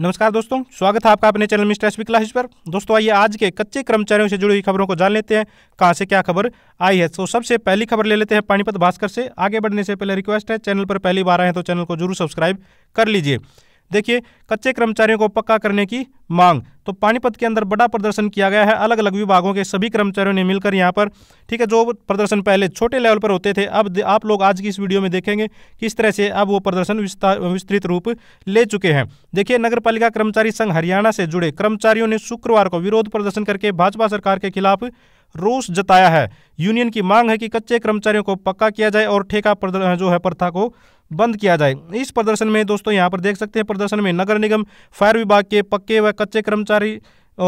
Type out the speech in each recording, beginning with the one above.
नमस्कार दोस्तों स्वागत है आपका अपने चैनल मिस्टर एस क्लासेस पर दोस्तों आइए आज के कच्चे कर्मचारियों से जुड़ी हुई खबरों को जान लेते हैं कहाँ से क्या खबर आई है तो सबसे पहली खबर ले लेते हैं पानीपत भास्कर से आगे बढ़ने से पहले रिक्वेस्ट है चैनल पर पहली बार आए हैं तो चैनल को जरूर सब्सक्राइब कर लीजिए देखिए कच्चे कर्मचारियों को पक्का करने की मांग तो पानीपत के अंदर बड़ा प्रदर्शन किया गया है अलग अलग विभागों के सभी कर्मचारियों ने मिलकर यहाँ पर ठीक है जो प्रदर्शन पहले छोटे लेवल पर होते थे अब आप लोग आज की इस वीडियो में देखेंगे किस तरह से अब वो प्रदर्शन विस्तृत रूप ले चुके हैं देखिए नगर कर्मचारी संघ हरियाणा से जुड़े कर्मचारियों ने शुक्रवार को विरोध प्रदर्शन करके भाजपा सरकार के खिलाफ रोष जताया है यूनियन की मांग है कि कच्चे कर्मचारियों को पक्का किया जाए और ठेका जो है प्रथा को बंद किया जाए इस प्रदर्शन में दोस्तों यहाँ पर देख सकते हैं प्रदर्शन में नगर निगम फायर विभाग के पक्के व कच्चे कर्मचारी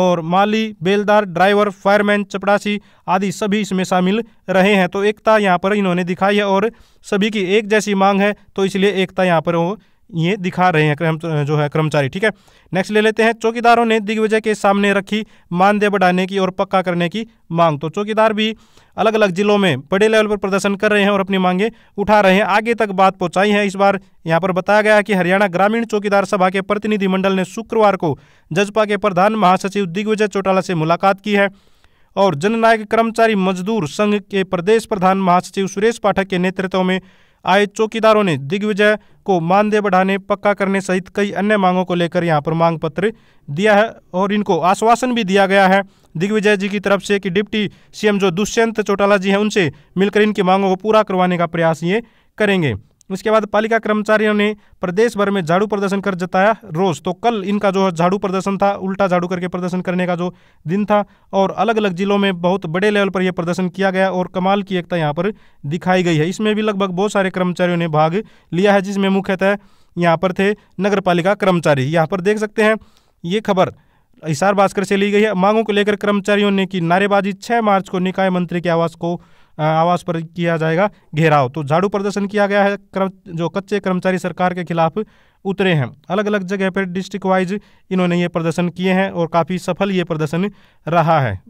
और माली बेलदार ड्राइवर फायरमैन चपड़ासी आदि सभी इसमें शामिल रहे हैं तो एकता यहाँ पर इन्होंने दिखाई है और सभी की एक जैसी मांग है तो इसलिए एकता यहाँ पर वो ये दिखा रहे हैं क्रम जो है कर्मचारी ठीक है नेक्स्ट ले लेते हैं चौकीदारों ने दिग्विजय के सामने रखी मानदेय बढ़ाने की और पक्का करने की मांग तो चौकीदार भी अलग अलग जिलों में बड़े लेवल पर प्रदर्शन कर रहे हैं और अपनी मांगे उठा रहे हैं आगे तक बात पहुंचाई है इस बार यहाँ पर बताया गया कि हरियाणा ग्रामीण चौकीदार सभा के प्रतिनिधिमंडल ने शुक्रवार को जजपा के प्रधान महासचिव दिग्विजय चौटाला से मुलाकात की है और जननायक कर्मचारी मजदूर संघ के प्रदेश प्रधान महासचिव सुरेश पाठक के नेतृत्व में आए चौकीदारों ने दिग्विजय को मानदेय बढ़ाने पक्का करने सहित कई अन्य मांगों को लेकर यहाँ पर मांग पत्र दिया है और इनको आश्वासन भी दिया गया है दिग्विजय जी की तरफ से कि डिप्टी सीएम जो दुष्यंत चौटाला जी हैं उनसे मिलकर इनकी मांगों को पूरा करवाने का प्रयास ये करेंगे उसके बाद पालिका कर्मचारियों ने प्रदेश भर में झाड़ू प्रदर्शन कर जताया रोज तो कल इनका जो झाड़ू प्रदर्शन था उल्टा झाड़ू करके प्रदर्शन करने का जो दिन था और अलग अलग जिलों में बहुत बड़े लेवल पर यह प्रदर्शन किया गया और कमाल की एकता यहाँ पर दिखाई गई है इसमें भी लगभग बहुत सारे कर्मचारियों ने भाग लिया है जिसमें मुख्यतः यहाँ पर थे नगर पालिका कर्मचारी यहाँ पर देख सकते हैं ये खबर हिसार भास्कर से ली गई है मांगों को लेकर कर्मचारियों ने की नारेबाजी छः मार्च को निकाय मंत्री के आवास को आवास पर किया जाएगा घेराव तो झाड़ू प्रदर्शन किया गया है कर्म जो कच्चे कर्मचारी सरकार के खिलाफ उतरे हैं अलग अलग जगह पर डिस्ट्रिक्ट वाइज इन्होंने ये प्रदर्शन किए हैं और काफ़ी सफल ये प्रदर्शन रहा है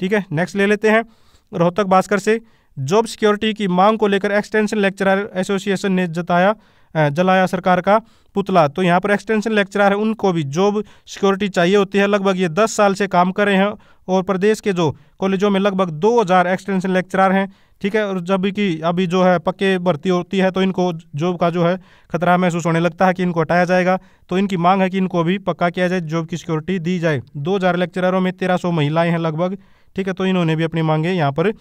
ठीक है नेक्स्ट ले लेते हैं रोहतक भास्कर से जॉब सिक्योरिटी की मांग को लेकर एक्सटेंशन लेक्चरर एसोसिएशन ने जताया जलाया सरकार का पुतला तो यहाँ पर एक्सटेंशन लेक्चरर है उनको भी जॉब सिक्योरिटी चाहिए होती है लगभग ये दस साल से काम कर रहे हैं और प्रदेश के जो कॉलेजों में लगभग दो हज़ार एक्सटेंशन लेक्चरर हैं ठीक है और जब कि अभी जो है पक्के भर्ती होती है तो इनको जॉब का जो है खतरा महसूस होने लगता है कि इनको हटाया जाएगा तो इनकी मांग है कि इनको भी पक्का किया जाए जॉब की सिक्योरिटी दी जाए दो हज़ार लेक्चरारों में तेरह सौ महिलाएँ हैं लगभग ठीक है तो इन्होंने भी अपनी मांगें यहाँ पर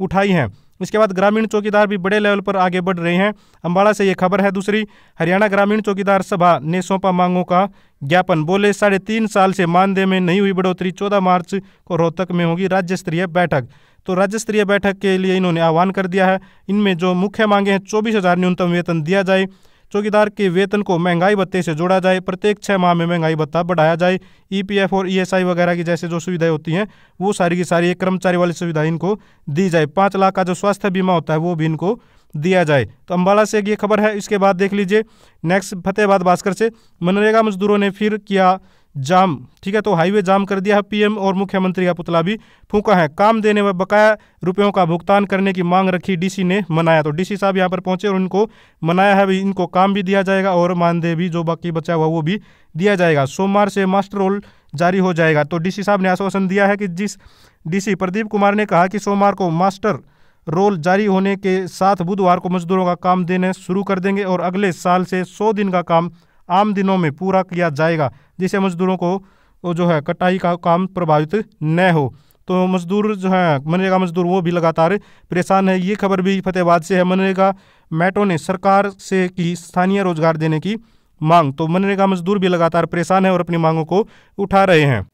उठाई हैं इसके बाद ग्रामीण चौकीदार भी बड़े लेवल पर आगे बढ़ रहे हैं अम्बाड़ा से ये खबर है दूसरी हरियाणा ग्रामीण चौकीदार सभा ने सौंपा मांगों का ज्ञापन बोले साढ़े तीन साल से मानदेय में नहीं हुई बढ़ोतरी चौदह मार्च को रोहतक में होगी राज्य स्तरीय बैठक तो राज्य स्तरीय बैठक के लिए इन्होंने आह्वान कर दिया है इनमें जो मुख्य मांगे हैं चौबीस हज़ार न्यूनतम वेतन दिया जाए चौकीदार के वेतन को महंगाई भत्ते से जोड़ा जाए प्रत्येक छः माह में महंगाई भत्ता बढ़ाया जाए ईपीएफ e और ईएसआई e वगैरह की जैसे जो सुविधाएं होती हैं वो सारी की सारी एक कर्मचारी वाली सुविधा इनको दी जाए पाँच लाख का जो स्वास्थ्य बीमा होता है वो भी इनको दिया जाए तो अम्बाला से ये खबर है इसके बाद देख लीजिए नेक्स्ट फतेहाबाद भास्कर से मनरेगा मजदूरों ने फिर किया जाम ठीक है तो हाईवे जाम कर दिया है पीएम और मुख्यमंत्री का पुतला भी फूका है काम देने व बकाया रुपयों का भुगतान करने की मांग रखी डीसी ने मनाया तो डीसी साहब यहाँ पर पहुंचे और उनको मनाया है भी इनको काम भी दिया जाएगा और मानदेय भी जो बाकी बचा हुआ वो भी दिया जाएगा सोमवार से मास्टर रोल जारी हो जाएगा तो डी साहब ने आश्वासन दिया है कि जिस डी प्रदीप कुमार ने कहा कि सोमवार को मास्टर रोल जारी होने के साथ बुधवार को मजदूरों का काम देने शुरू कर देंगे और अगले साल से सौ दिन का काम आम दिनों में पूरा किया जाएगा जिससे मजदूरों को जो है कटाई का काम प्रभावित न हो तो मजदूर जो है मनरेगा मजदूर वो भी लगातार परेशान है ये खबर भी फतेहबाद से है मनरेगा मैटो ने सरकार से की स्थानीय रोजगार देने की मांग तो मनरेगा मजदूर भी लगातार परेशान है और अपनी मांगों को उठा रहे हैं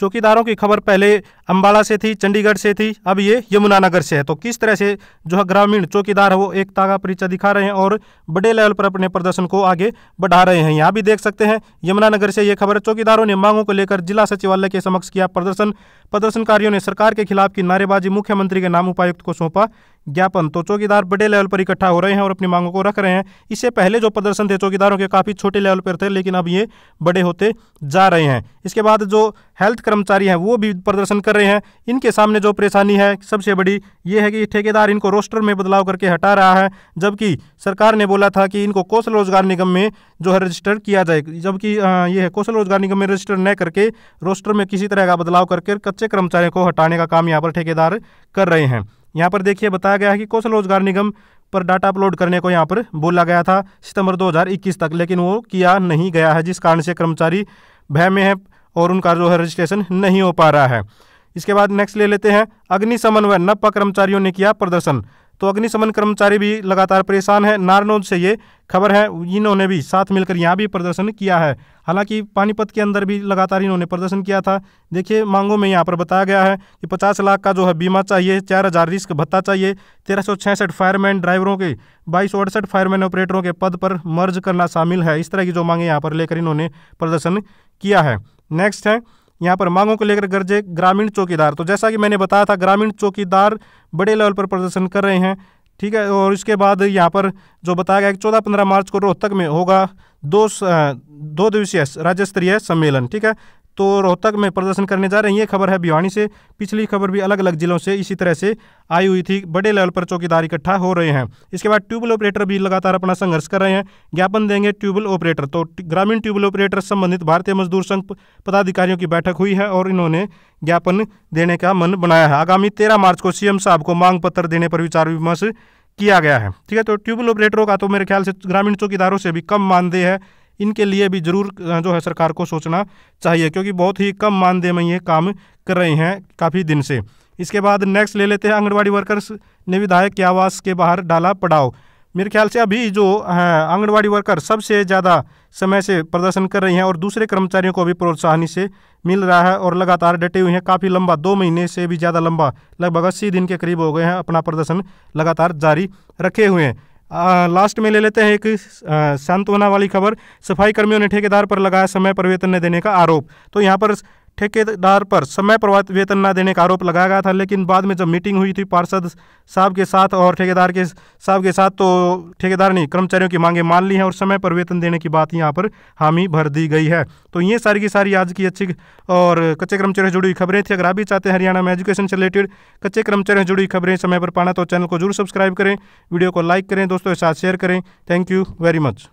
चौकीदारों की खबर पहले अम्बाड़ा से थी चंडीगढ़ से थी अब ये यमुनानगर से है तो किस तरह से जो है ग्रामीण चौकीदार है वो एकता का परिचय दिखा रहे हैं और बड़े लेवल पर अपने प्रदर्शन को आगे बढ़ा रहे हैं यहाँ भी देख सकते हैं यमुनानगर से ये खबर चौकीदारों ने मांगों को लेकर जिला सचिवालय के समक्ष किया प्रदर्शन प्रदर्शनकारियों ने सरकार के खिलाफ की नारेबाजी मुख्यमंत्री के नाम उपायुक्त को सौंपा ज्ञापन तो चौकीदार बड़े लेवल पर इकट्ठा हो रहे हैं और अपनी मांगों को रख रहे हैं इससे पहले जो प्रदर्शन थे चौकीदारों के काफ़ी छोटे लेवल पर थे लेकिन अब ये बड़े होते जा रहे हैं इसके बाद जो हेल्थ कर्मचारी हैं वो भी प्रदर्शन कर रहे हैं इनके सामने जो परेशानी है सबसे बड़ी ये है कि ठेकेदार इनको रोस्टर में बदलाव करके हटा रहा है जबकि सरकार ने बोला था कि इनको कौशल रोजगार निगम में जो है रजिस्टर किया जाए जबकि ये है कौशल रोजगार निगम में रजिस्टर न करके रोस्टर में किसी तरह का बदलाव करके कच्चे कर्मचारियों को हटाने का काम यहाँ पर ठेकेदार कर रहे हैं यहाँ पर देखिए बताया गया है कि कौशल रोजगार निगम पर डाटा अपलोड करने को यहाँ पर बोला गया था सितंबर 2021 तक लेकिन वो किया नहीं गया है जिस कारण से कर्मचारी भय में है और उनका जो है रजिस्ट्रेशन नहीं हो पा रहा है इसके बाद नेक्स्ट ले लेते हैं अग्नि समन्वय नपा कर्मचारियों ने किया प्रदर्शन तो अग्निशमन कर्मचारी भी लगातार परेशान है नारनौद से ये खबर है इन्होंने भी साथ मिलकर यहाँ भी प्रदर्शन किया है हालांकि पानीपत के अंदर भी लगातार इन्होंने प्रदर्शन किया था देखिए मांगों में यहाँ पर बताया गया है कि पचास लाख का जो है बीमा चाहिए चार हज़ार रिस्क भत्ता चाहिए तेरह सौ छियासठ फायरमैन ड्राइवरों के बाईस सौ अड़सठ फायरमैन ऑपरेटरों के पद पर मर्ज करना शामिल है इस तरह की जो मांगे यहाँ पर लेकर इन्होंने प्रदर्शन किया है नेक्स्ट है यहाँ पर मांगों को लेकर गर्जे ग्रामीण चौकीदार तो जैसा कि मैंने बताया था ग्रामीण चौकीदार बड़े लेवल पर प्रदर्शन कर रहे हैं ठीक है और इसके बाद यहाँ पर जो बताया गया कि चौदह पंद्रह मार्च को रोहतक में होगा दो दो दिवसीय राज्य स्तरीय सम्मेलन ठीक है तो रोहतक में प्रदर्शन करने जा रही है खबर है भिवानी से पिछली खबर भी अलग अलग जिलों से इसी तरह से आई हुई थी बड़े लेवल पर चौकीदार इकट्ठा हो रहे हैं इसके बाद ट्यूबवेल ऑपरेटर भी लगातार अपना संघर्ष कर रहे हैं ज्ञापन देंगे ट्यूबवेल ऑपरेटर तो ग्रामीण ट्यूबवेल ऑपरेटर संबंधित भारतीय मजदूर संघ पदाधिकारियों की बैठक हुई है और इन्होंने ज्ञापन देने का मन बनाया है आगामी तेरह मार्च को सीएम साहब को मांग पत्र देने पर विचार विमर्श किया गया है ठीक है तो ट्यूबवेल ऑपरेटरों का तो मेरे ख्याल से ग्रामीण चौकीदारों से भी कम मानदेय है इनके लिए भी ज़रूर जो है सरकार को सोचना चाहिए क्योंकि बहुत ही कम मानदेय में ये काम कर रहे हैं काफ़ी दिन से इसके बाद नेक्स्ट ले लेते हैं आंगनबाड़ी वर्कर्स ने विधायक के आवास के बाहर डाला पड़ाव मेरे ख्याल से अभी जो आंगनबाड़ी वर्कर सबसे ज़्यादा समय से प्रदर्शन कर रही हैं और दूसरे कर्मचारियों को भी प्रोत्साहन से मिल रहा है और लगातार डटे हुए हैं काफ़ी लंबा दो महीने से भी ज़्यादा लंबा लगभग अस्सी दिन के करीब हो गए हैं अपना प्रदर्शन लगातार जारी रखे हुए हैं लास्ट में ले लेते हैं एक सांत्वना वाली खबर सफाई कर्मियों ने ठेकेदार पर लगाया समय पर वेतन न देने का आरोप तो यहाँ पर ठेकेदार पर समय पर वेतन न देने का आरोप लगाया गया था लेकिन बाद में जब मीटिंग हुई थी पार्षद साहब के साथ और ठेकेदार के साहब के साथ तो ठेकेदार ने कर्मचारियों की मांगे मान ली हैं और समय पर वेतन देने की बात यहाँ पर हामी भर दी गई है तो ये सारी की सारी आज की अच्छी और कच्चे कर्मचारियों से जुड़ी खबरें थी अगर आप भी चाहते हैं हरियाणा में एजुकेशन से रिलेटेड कच्चे कर्मचारियों से जुड़ी खबरें समय पर पाना तो चैनल को जरूर सब्सक्राइब करें वीडियो को लाइक करें दोस्तों के साथ शेयर करें थैंक यू वेरी मच